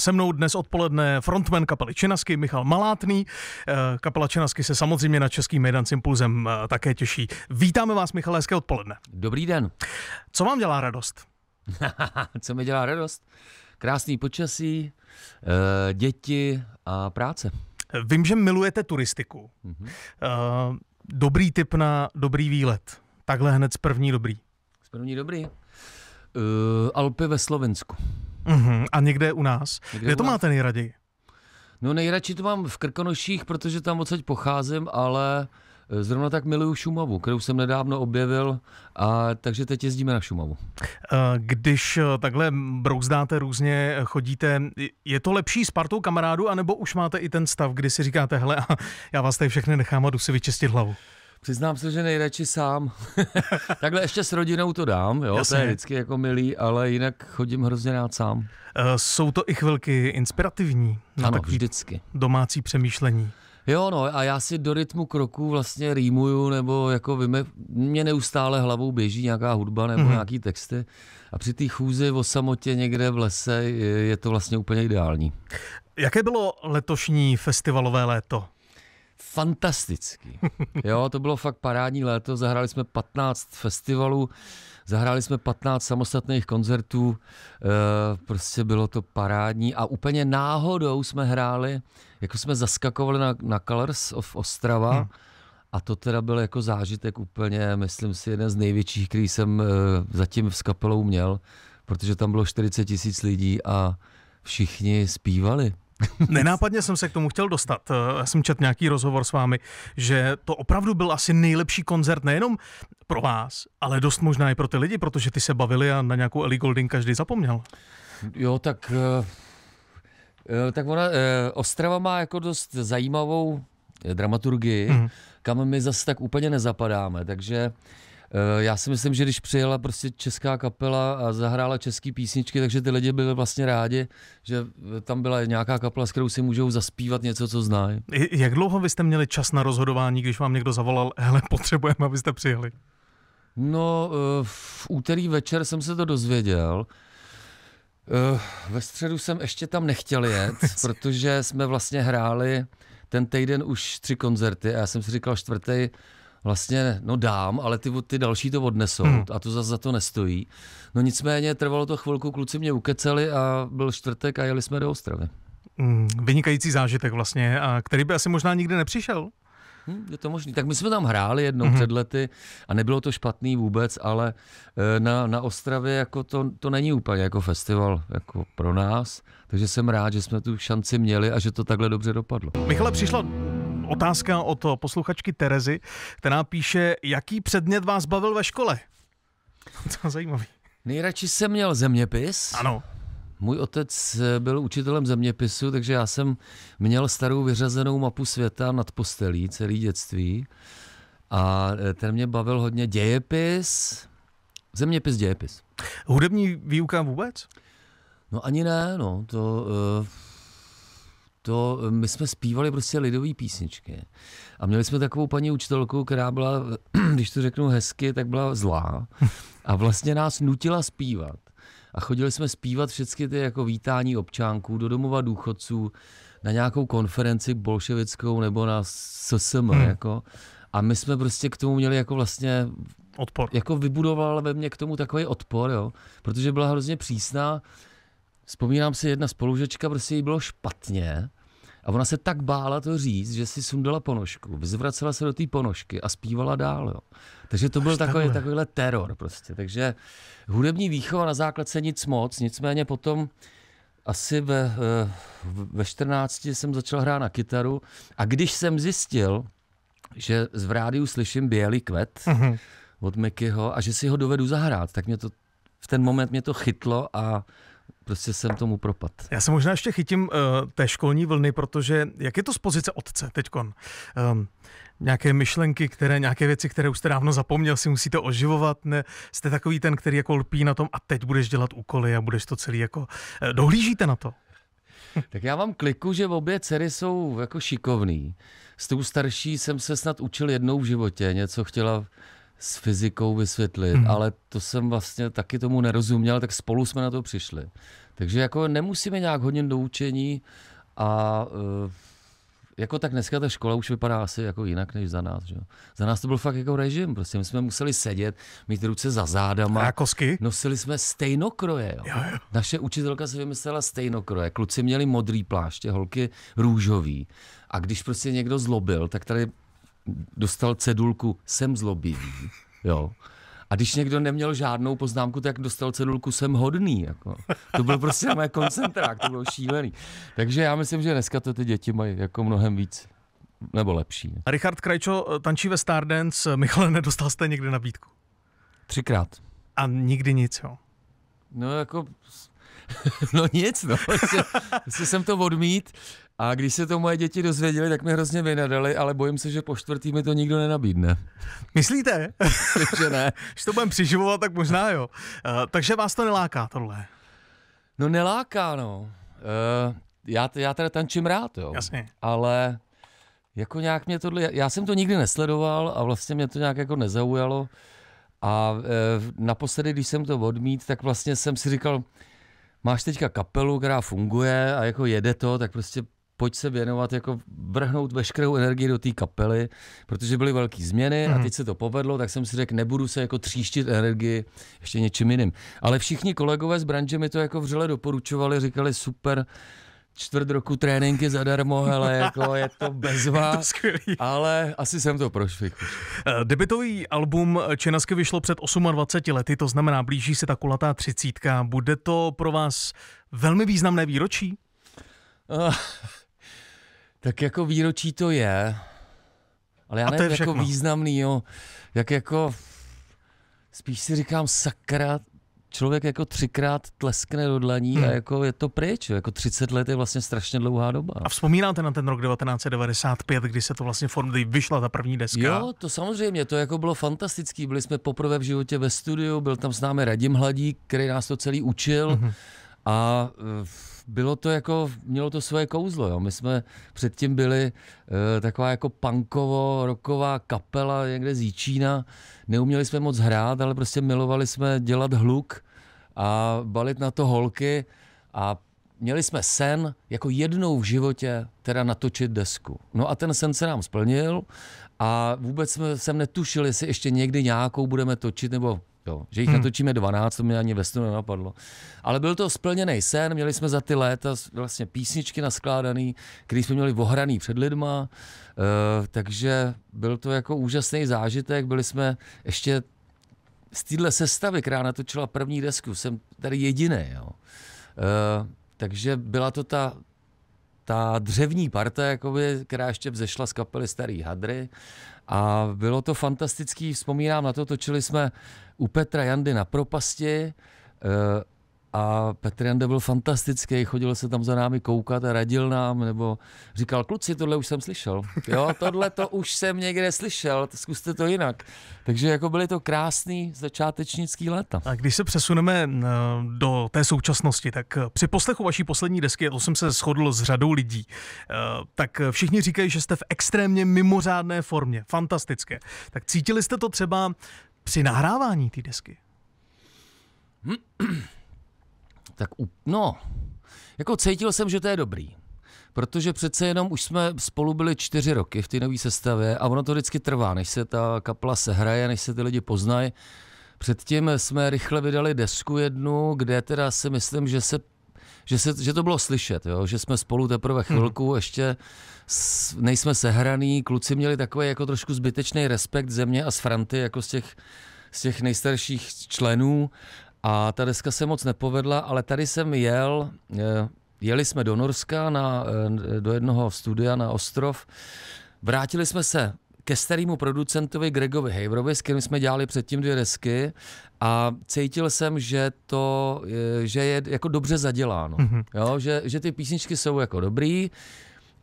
Se mnou dnes odpoledne frontman kapely Činasky Michal Malátný. Eh, kapela Činasky se samozřejmě na Český Mejdan s Impulzem eh, také těší. Vítáme vás, Michal, hezké odpoledne. Dobrý den. Co vám dělá radost? Co mi dělá radost? Krásný počasí, eh, děti a práce. Vím, že milujete turistiku. Mm-hmm. Dobrý tip na dobrý výlet. Takhle hned z první dobrý. Z první dobrý. Uh, Alpy ve Slovensku. Mm-hmm. A někde u nás. Někde Kde u to nás? máte nejraději? No nejradši to mám v Krkonoších, protože tam odsaď pocházím, ale eh, Zrovna tak miluju Šumavu, kterou jsem nedávno objevil, a takže teď jezdíme na Šumavu. Eh, když eh, takhle brouzdáte různě, chodíte, je to lepší s partou kamarádů, anebo už máte i ten stav, kdy si říkáte, hele, já vás tady všechny nechám a jdu si vyčistit hlavu? Přiznám se, že nejradši sám. Takhle ještě s rodinou to dám, jo, to je vždycky jako milý, ale jinak chodím hrozně rád sám. Uh, jsou to i chvilky inspirativní na ano, vždycky. domácí přemýšlení. Jo, no a já si do rytmu kroků vlastně rýmuju, nebo jako vyme, mě neustále hlavou běží nějaká hudba nebo mm-hmm. nějaký texty a při té chůzi o samotě někde v lese je, je to vlastně úplně ideální. Jaké bylo letošní festivalové léto? fantastický. Jo, to bylo fakt parádní léto, zahráli jsme 15 festivalů, zahráli jsme 15 samostatných koncertů, e, prostě bylo to parádní a úplně náhodou jsme hráli, jako jsme zaskakovali na, na Colors of Ostrava, hmm. A to teda byl jako zážitek úplně, myslím si, jeden z největších, který jsem e, zatím s kapelou měl, protože tam bylo 40 tisíc lidí a všichni zpívali. Nenápadně jsem se k tomu chtěl dostat. Eh, já jsem četl nějaký rozhovor s vámi, že to opravdu byl asi nejlepší koncert nejenom pro vás, ale dost možná i pro ty lidi, protože ty se bavili a na nějakou Ellie Golding každý zapomněl. Jo, tak... Eh, eh, tak ona, Ostrava má jako dost zajímavou dramaturgii, mm. kam my zase tak úplně nezapadáme, takže Eh, já si myslím, že když přijela prostě česká kapela a zahrála české písničky, takže ty lidi byli vlastně rádi, že eh, tam byla nějaká kapela, s kterou si můžou zaspívat něco, co znají. Jak dlouho vy jste měli čas na rozhodování, když vám někdo zavolal, hele, potřebujeme, abyste přijeli? No, eh, v úterý večer jsem se to dozvěděl. Ve středu jsem ještě tam nechtěl jet, protože jsme vlastně hráli ten týden už tři koncerty a já jsem si říkal čtvrtý, vlastně, no dám, ale ty, ty další to odnesou hmm. a to zase za to nestojí. No nicméně trvalo to chvilku, kluci mě ukeceli a byl čtvrtek a jeli jsme do Ostravy. Hmm, vynikající zážitek vlastně, a který by asi možná nikdy nepřišel. Hm, je to možné. Tak my jsme tam hráli jednou mm-hmm. před lety a nebylo to špatný vůbec, ale eh, na, na Ostravě jako to, to není úplně jako festival jako pro nás, takže jsem rád, že jsme tu šanci měli a že to takhle dobře dopadlo. Michale, přišla Hmm. Otázka od posluchačky Terezy, která píše, jaký předmět vás bavil ve škole? To zajímavý. Nejradši jsem měl zeměpis. Ano. Můj otec byl učitelem zeměpisu, takže já jsem měl starou vyřazenou mapu světa nad postelí celý dětství. A e, ten mě bavil hodně dějepis, zeměpis, dějepis. Hudební výuka vůbec? No ani ne, no. To, uh to my jsme zpívali prostě lidové písničky. A měli jsme takovou paní učitelku, která byla, když to řeknu hezky, tak byla zlá. A vlastně nás nutila zpívat. A chodili jsme zpívat všechny ty jako vítání občánků do domova důchodců na nějakou konferenci bolševickou nebo na SSM. Hmm. Jako. A my jsme prostě k tomu měli jako vlastně odpor. Jako vybudoval ve mně k tomu takový odpor, jo, protože byla hrozně přísná. Vzpomínám si, jedna spolužečka, prostě jí bylo špatně a ona se tak bála to říct, že si sundala ponožku, vzvracela se do té ponožky a zpívala dál. Jo. Takže to Až byl takový, takovýhle teror prostě. Takže hudební výchova na základce nic moc, nicméně potom asi ve, eh, ve 14 jsem začal hrát na kytaru a když jsem zjistil, že v rádiu slyším Bělý kvet mm-hmm. od Mickeyho a že si ho dovedu zahrát, tak mě to v ten moment mě to chytlo a prostě jsem tomu propad. Já se možná ještě chytím uh, té školní vlny, protože jak je to z pozice otce teďkon? Um, nějaké myšlenky, které, nějaké věci, které už jste dávno zapomněl, si musíte oživovat, ne? Jste takový ten, který jako lpí na tom a teď budeš dělat úkoly a budeš to celý jako... Uh, dohlížíte na to? tak já vám kliku, že obě dcery jsou jako šikovný. S tou starší jsem se snad učil jednou v životě, něco chtěla s fyzikou vysvětlit, mm. ale to jsem vlastně taky tomu nerozuměl, tak spolu jsme na to přišli. Takže jako nemusíme nějak hodně do učení a eh, jako tak dneska ta škola už vypadá asi jako jinak než za nás. Že? Za nás to byl fakt jako režim, prostě my jsme museli sedět, mít ruce za zádama. A kosky? Nosili jsme stejnokroje. Jo. Jo, jo. Naše učitelka si vymyslela stejnokroje, kluci měli modrý pláště, holky růžový. A když prostě někdo zlobil, tak tady dostal cedulku jsem zlobivý, jo. A když někdo neměl žádnou poznámku, tak dostal cedulku jsem hodný. Jako. To byl prostě na moje koncentrák, to bylo šílený. Takže já myslím, že dneska to ty děti mají jako mnohem víc nebo lepší. A Richard Krajčo eh, tančí ve Stardance. Eh, Michale, nedostal jste někdy nabídku? Třikrát. A nikdy nic, jo? No jako... No nic, no. Musel prostě- prostě jsem to odmít. A když se to moje děti dozvěděli, tak mi hrozně vynadali, ale bojím se, že po čtvrtý mi to nikdo nenabídne. Myslíte? Myslím, že ne. Když to budeme přiživovat, tak možná jo. Uh, takže vás to neláká tohle? No neláká, no. Uh, já, já teda tančím rád, jo. Jasně. Ale jako nějak mě tohle, já jsem to nikdy nesledoval a vlastně mě to nějak jako nezaujalo. A uh, naposledy, když jsem to odmít, tak vlastně jsem si říkal, máš teďka kapelu, která funguje a jako jede to, tak prostě pojď se věnovat, jako vrhnout veškerou energii do té kapely, protože byly velké změny mm. a mhm. teď se to povedlo, tak jsem si řekl, nebudu se jako tříštit energii ještě něčím jiným. Ale všichni kolegové z branže mi to jako vřele doporučovali, říkali super, čtvrt roku tréninky zadarmo, hele, jako je to bez vás, to ale asi jsem to prošvih. Eh, debitový album Čenasky vyšlo před 28 lety, to znamená, blíží se ta kulatá třicítka. Bude to pro vás velmi významné výročí? Tak jako výročí to je, ale já a nevím, to je jako významný, jo. Jak jako, spíš si říkám, sakra, člověk jako třikrát tleskne do dlaní hmm. a jako je to pryč. Jako 30 let je vlastně strašně dlouhá doba. A vzpomínáte na ten rok 1995, kdy se to vlastně form, vyšla ta první deska? Jo, to samozřejmě, to jako bylo fantastický. Byli jsme poprvé v životě ve studiu, byl tam s námi Radim Hladík, který nás to celý učil. Hmm. A eh, bylo to jako, mělo to svoje kouzlo. Jo. My jsme předtím byli e, taková jako punkovo roková kapela někde z Jíčína. Neuměli jsme moc hrát, ale prostě milovali jsme dělat hluk a balit na to holky a měli jsme sen jako jednou v životě teda natočit desku. No a ten sen se nám splnil a vůbec jsme, jsem netušil, jestli ještě někdy nějakou budeme točit, nebo Jo, že jich hmm. natočíme 12, to mě ani ve snu nenapadlo. Ale byl to splněný sen, měli jsme za ty léta vlastně písničky naskládaný, který jsme měli ohraný před lidma, e, takže byl to jako úžasný zážitek, byli jsme ještě z téhle sestavy, která natočila první desku, jsem tady jediný. Jo. E, takže byla to ta, ta dřevní parta, jakoby, která ještě vzešla z kapely Starý Hadry a bylo to fantastický, vzpomínám na to, točili jsme u Petra Jandy na propasti, eh, a Petr Jande byl fantastický, chodil se tam za námi koukat a radil nám, nebo říkal, kluci, tohle už jsem slyšel. Jo, tohle to už jsem někde slyšel, zkuste to jinak. Takže jako byly to krásný začátečnický léta. A když se přesuneme do té současnosti, tak eh, při poslechu vaší poslední desky, to jsem se shodl s řadou lidí, eh, tak eh, všichni říkají, že jste v extrémně mimořádné formě, fantastické. Tak cítili jste to třeba při nahrávání té desky? Hm tak no, jako cítil jsem, že to je dobrý. Protože přece jenom už jsme spolu byli čtyři roky v té nové sestavě a ono to vždycky trvá, než se ta kapla sehraje, než se ty lidi poznají. Předtím jsme rychle vydali desku jednu, kde teda si myslím, že se že, se, že to bylo slyšet, jo? že jsme spolu teprve mhm. chvilku, hmm. ještě s, nejsme sehraný, kluci měli takový jako trošku zbytečný respekt ze mě a z Franty, jako z těch, z těch nejstarších členů a ta deska se moc nepovedla, ale tady jsem jel, eh, jeli jsme do Norska, na, eh, do jednoho studia na ostrov. Vrátili jsme se ke starému producentovi Gregovi Haverovi, s kterým jsme dělali předtím dvě desky a cítil jsem, že to, eh, že je jako dobře zaděláno, mm-hmm. jo, že, že ty písničky jsou jako dobrý,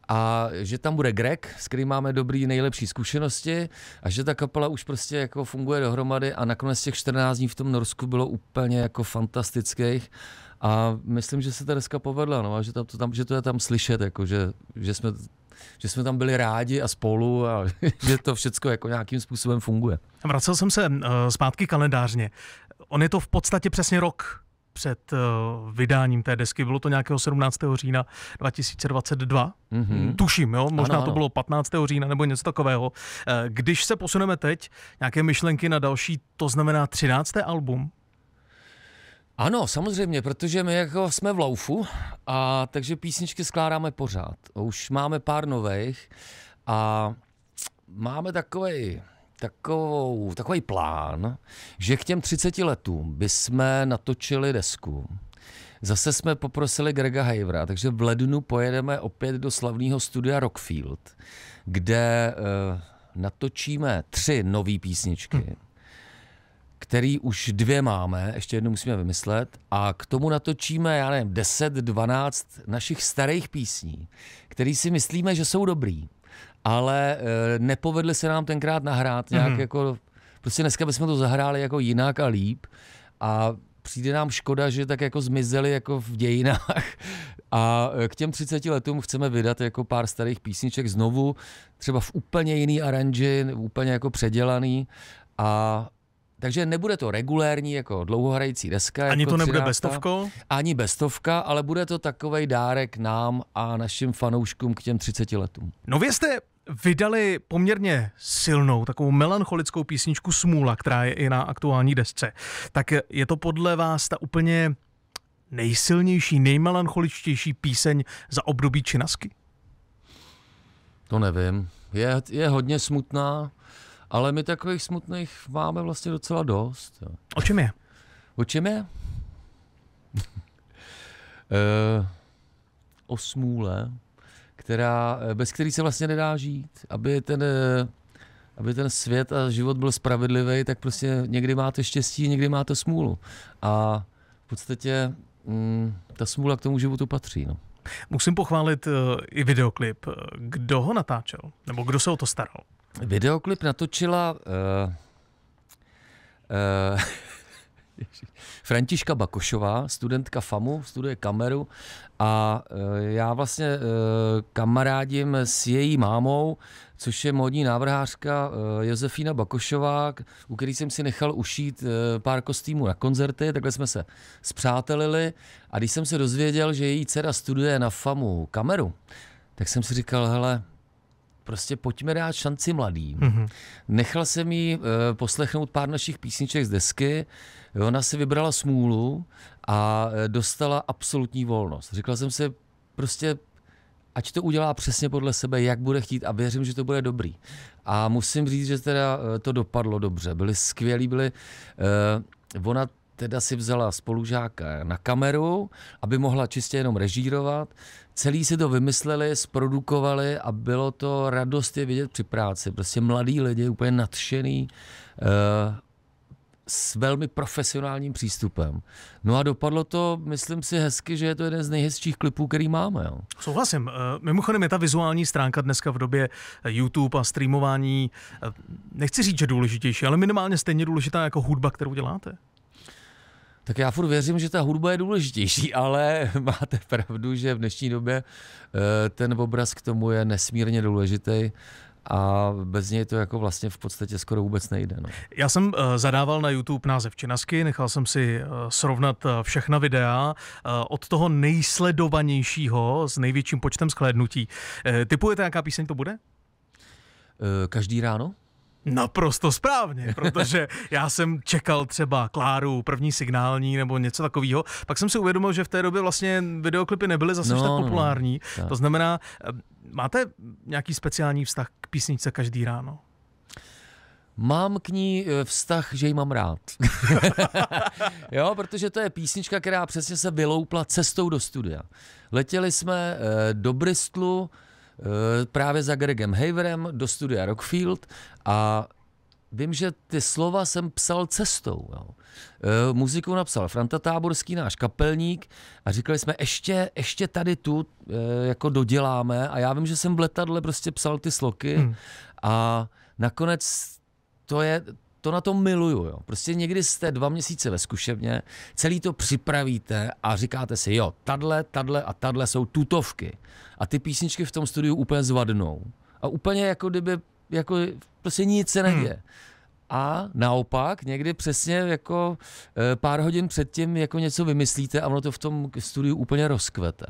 a že tam bude Greg, s kterým máme dobrý nejlepší zkušenosti a že ta kapela už prostě jako funguje dohromady a nakonec těch 14 dní v tom Norsku bylo úplně jako fantastických a myslím, že se to dneska povedla, no a že, tam to tam, že to je tam slyšet, jako že, že jsme že jsme tam byli rádi a spolu a že to všechno jako nějakým způsobem funguje. Vracel jsem se uh, zpátky kalendářně. On je to v podstatě přesně rok, před eh, vydáním té desky, bylo to nějakého 17. října 2022, mm-hmm. tuším, jo? možná ano, ano. to bylo 15. října nebo něco takového. Eh, když se posuneme teď, nějaké myšlenky na další, to znamená 13. album? Ano, samozřejmě, protože my jako jsme v laufu, a takže písničky skládáme pořád. Už máme pár nových a máme takovej takovou, takový plán, že k těm 30 letům bychom natočili desku. Zase jsme poprosili Grega Havera, takže v lednu pojedeme opět do slavného studia Rockfield, kde uh, natočíme tři nové písničky. hm. který už dvě máme, ještě jednu musíme vymyslet, a k tomu natočíme, já nevím, 10-12 našich starých písní, které si myslíme, že jsou dobrý ale eh, nepovedli se nám tenkrát nahrát nějak mm. jako, prostě dneska bychom to zahráli jako jinak a líp a přijde nám škoda, že tak jako zmizeli jako v dějinách a eh, k těm 30 letům chceme vydat jako pár starých písniček znovu, třeba v úplně jiný aranži, úplně jako předělaný a takže nebude to regulérní jako dlouhohrající deska. Ani jako to nebude bestovkou? Ani bestovka, ale bude to takový dárek nám a našim fanouškům k těm 30 letům. Nově jste vydali poměrně silnou, takovou melancholickou písničku Smůla, která je i na aktuální desce. Tak je to podle vás ta úplně nejsilnější, nejmelancholičtější píseň za období Činasky? To nevím. Je, je hodně smutná, ale my takových smutných máme vlastně docela dost. O čem je? O čem je? Eh, o smůle která, eh, bez který se vlastně nedá žít. Aby ten, eh, aby ten svět a život byl spravedlivý, tak prostě někdy máte štěstí, někdy máte smůlu. A v podstatě mm, ta smůla k tomu životu patří. No. Musím pochválit eh, i videoklip. Kdo ho natáčel? Nebo kdo se o to staral? Videoklip natočila... Uh, uh, Františka Bakošová, studentka FAMu, studuje kameru a e, já vlastně e, kamarádím s její mámou, což je modní návrhářka e, Josefína Bakošová, u který jsem si nechal ušít pár kostýmů na koncerty, takhle jsme se zpřátelili a když jsem se dozvěděl, že její dcera studuje na FAMu kameru, tak jsem si říkal, hele, prostě pojďme dát šanci mladým. Mm-hmm. Nechal jsem jí e, poslechnout pár našich písniček z desky, ona si vybrala smůlu a eh, dostala absolutní volnost. Řekla jsem si, prostě ať to udělá přesně podle sebe, jak bude chtít a věřím, že to bude dobrý. A musím říct, že teda eh, to dopadlo dobře. Byli skvělí, byli... E, ona teda si vzala spolužáka na kameru, aby mohla čistě jenom režírovat. Celý si to vymysleli, zprodukovali a bylo to radost je vidět při práci. Prostě mladí lidi, úplně nadšený, uh, s velmi profesionálním přístupem. No a dopadlo to, myslím si, hezky, že je to jeden z nejhezčích klipů, který máme. Jo. Souhlasím. Eh, mimochodem je ta vizuální stránka dneska v době eh, YouTube a streamování, nechci říct, že důležitější, ale minimálně stejně důležitá jako hudba, kterou děláte tak já furt věřím, že ta hudba je důležitější, ale máte pravdu, že v dnešní době eh, ten obraz k tomu je nesmírně důležitý a bez něj to jako vlastně v podstatě skoro vůbec nejde. No. Já jsem eh, zadával na YouTube název Činasky, nechal jsem si eh, srovnat všechna videa od toho nejsledovanějšího s největším počtem shlédnutí. typujete, jaká píseň to bude? každý ráno? Naprosto správně, protože já jsem čekal třeba Kláru, první signální nebo něco takového. Pak jsem si uvědomil, že v té době vlastně videoklipy nebyly zase no, tak no, no. populární. No, tak. To znamená, eh, máte nějaký speciální vztah k písničce každý ráno? Mám k ní eh, vztah, že ji mám rád. jo, protože to je písnička, která přesně se vyloupla cestou do studia. Letěli jsme eh, do Bristolu, Eh, právě za Gregem Haverem do studia Rockfield a vím, že ty slova jsem psal cestou. Jo. E, muziku napsal Franta Táborský, náš kapelník a říkali jsme, ještě, ještě tady tu eh, jako doděláme a já vím, že jsem v letadle prostě psal ty sloky hmm. a nakonec to je, to na tom miluju. Jo. Prostě někdy jste dva měsíce ve zkušebně, celý to připravíte a říkáte si, jo, tadle, tadle a tadle jsou tutovky. A ty písničky v tom studiu úplně zvadnou. A úplně jako kdyby, jako prostě nic se neděje. Hmm. A naopak někdy přesně jako e, pár hodin předtím jako něco vymyslíte a ono to v tom studiu úplně rozkvete.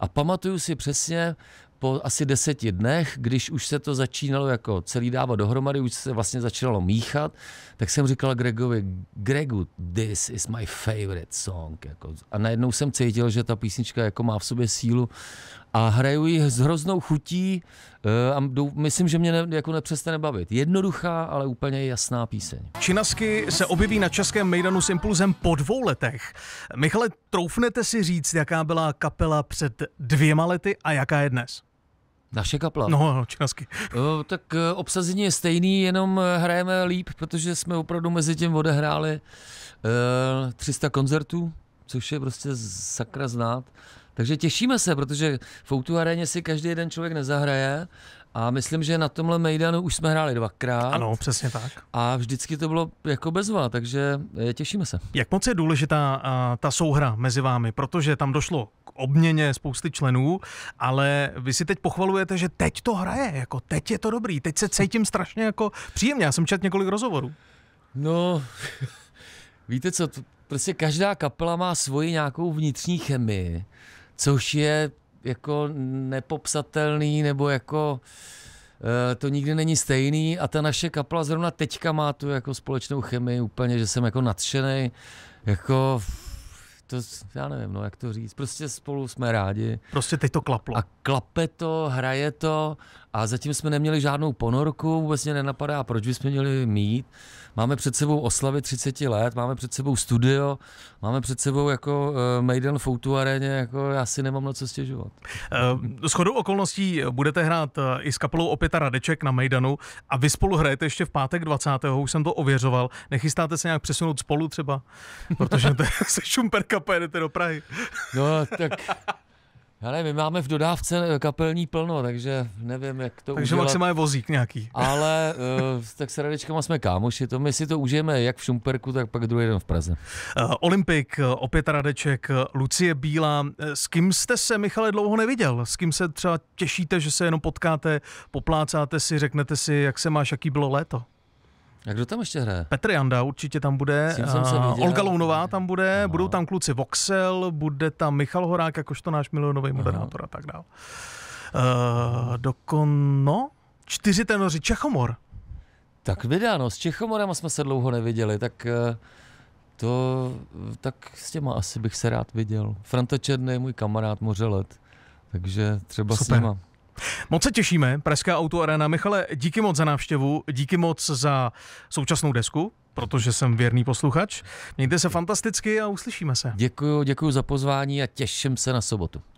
A pamatuju si přesně po asi deseti dnech, když už se to začínalo jako celý dávat dohromady, už se vlastně začínalo míchat, tak jsem říkal Gregovi, Gregu, this is my favorite song. Jako. A najednou jsem cítil, že ta písnička jako má v sobě sílu a hraju ji s hroznou chutí eh, a myslím, že mě ne, jako nepřestane bavit. Jednoduchá, ale úplně jasná píseň. Činasky se objeví na Českém Mejdanu s Impulzem po dvou letech. Michale, troufnete si říct, jaká byla kapela před dvěma lety a jaká je dnes? Naše kapla. No, no tak eh, obsazení je stejný, jenom eh, hrajeme líp, protože jsme opravdu mezi tím odehráli e, eh, 300 koncertů, což je prostě sakra znát. Takže těšíme se, protože v Outu aréně si každý jeden člověk nezahraje a myslím, že na tomhle Mejdanu už jsme hráli dvakrát. Ano, přesně tak. A vždycky to bylo jako bezva, takže eh, těšíme se. Jak moc je důležitá a, eh, ta souhra mezi vámi, protože tam došlo k obměně spousty členů, ale vy si teď pochvalujete, že teď to hraje, jako teď je to dobrý, teď se cítím strašně jako příjemně. Já jsem četl několik rozhovorů. No, víte co, to, prostě každá kapela má svoji nějakou vnitřní chemii což je jako nepopsatelný, nebo jako eh, to nikdy není stejný a ta naše kapela zrovna teďka má tu jako společnou chemii úplně, že jsem jako nadšený, jako to, já nevím, no, jak to říct, prostě spolu jsme rádi. Prostě teď to klaplo. A klape to, hraje to a zatím jsme neměli žádnou ponorku, vůbec mě nenapadá, proč bychom měli mít. Máme před sebou oslavy 30 let, máme před sebou studio, máme před sebou jako uh, Maiden v Outu aréně, jako já si nemám na co stěžovat. Uh, shodou okolností budete hrát eh, i s kapelou Opěta Radeček na Maidanu a vy spolu hrajete ještě v pátek 20. už jsem to ověřoval. Nechystáte se nějak přesunout spolu třeba? Protože to je šumperka Ruska pojedete do Prahy. No, tak... Ale my máme v dodávce kapelní plno, takže nevím, jak to Takže udělat. maximálně vozík nějaký. Ale uh, tak s Radečkama jsme kámoši, to my si to užijeme jak v Šumperku, tak pak druhý den v Praze. Uh, Olympik, eh, opět Radeček, Lucie Bílá. S kým jste se, Michale, dlouho neviděl? S kým se třeba těšíte, že se jenom potkáte, poplácáte si, řeknete si, jak se máš, jaký bylo léto? A kdo tam ještě hraje? Petr Janda určitě tam bude, uh, Olga Lounová tam bude, Aha. No. budou tam kluci Voxel, bude tam Michal Horák, jakožto náš milionový moderátor Aha. a tak dál. Uh, eh, dokonno? čtyři tenoři Čechomor. Tak vydá, no, s Čechomorem jsme se dlouho neviděli, tak eh, to, tak s těma asi bych se rád viděl. Franta Černý je můj kamarád let. takže třeba Super. s nima. Moc se těšíme, Pražská Auto Arena. Michale, díky moc za návštěvu, díky moc za současnou desku, protože jsem věrný posluchač. Mějte se fantasticky a uslyšíme se. Děkuji, děkuji za pozvání a těším se na sobotu.